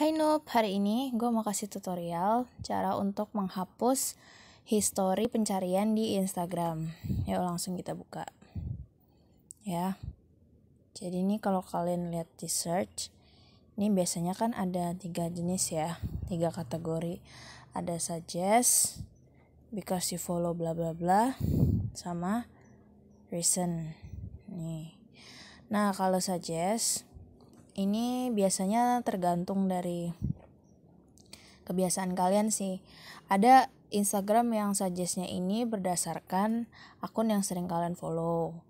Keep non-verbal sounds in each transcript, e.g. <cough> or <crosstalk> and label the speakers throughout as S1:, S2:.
S1: Hai Noob, hari ini gue mau kasih tutorial cara untuk menghapus history pencarian di Instagram. Yuk langsung kita buka. Ya. Jadi ini kalau kalian lihat di search, ini biasanya kan ada tiga jenis ya, tiga kategori. Ada suggest, because you follow bla bla bla, sama recent. Nih. Nah, kalau suggest ini biasanya tergantung dari kebiasaan kalian sih. Ada Instagram yang suggestnya ini berdasarkan akun yang sering kalian follow.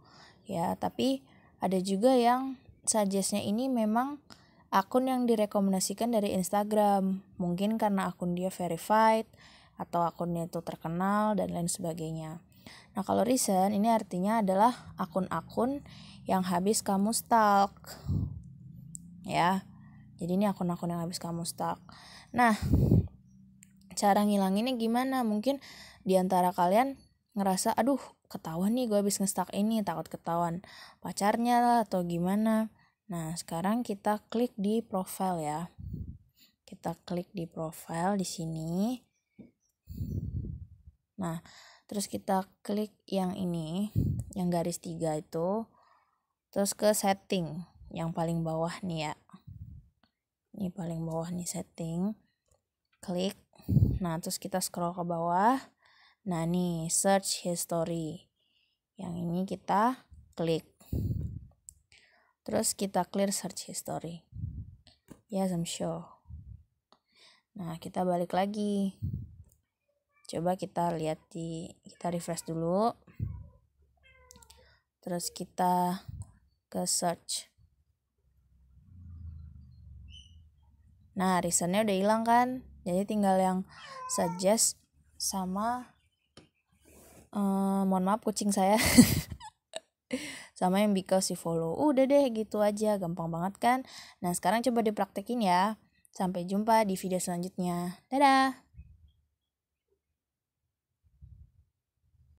S1: Ya, tapi ada juga yang suggestnya ini memang akun yang direkomendasikan dari Instagram. Mungkin karena akun dia verified atau akunnya itu terkenal dan lain sebagainya. Nah, kalau recent ini artinya adalah akun-akun yang habis kamu stalk ya jadi ini akun-akun yang habis kamu stuck nah cara ngilanginnya gimana mungkin diantara kalian ngerasa aduh ketahuan nih gue habis ngestak ini takut ketahuan pacarnya lah atau gimana nah sekarang kita klik di profile ya kita klik di profile di sini nah terus kita klik yang ini yang garis tiga itu terus ke setting yang paling bawah nih ya ini paling bawah nih setting klik nah terus kita scroll ke bawah nah nih search history yang ini kita klik terus kita clear search history yes ya, I'm sure nah kita balik lagi coba kita lihat di kita refresh dulu terus kita ke search Nah, reasonnya udah hilang kan? Jadi tinggal yang suggest sama um, mohon maaf kucing saya. <laughs> sama yang because you follow. Udah deh gitu aja, gampang banget kan? Nah, sekarang coba dipraktekin ya. Sampai jumpa di video selanjutnya. Dadah.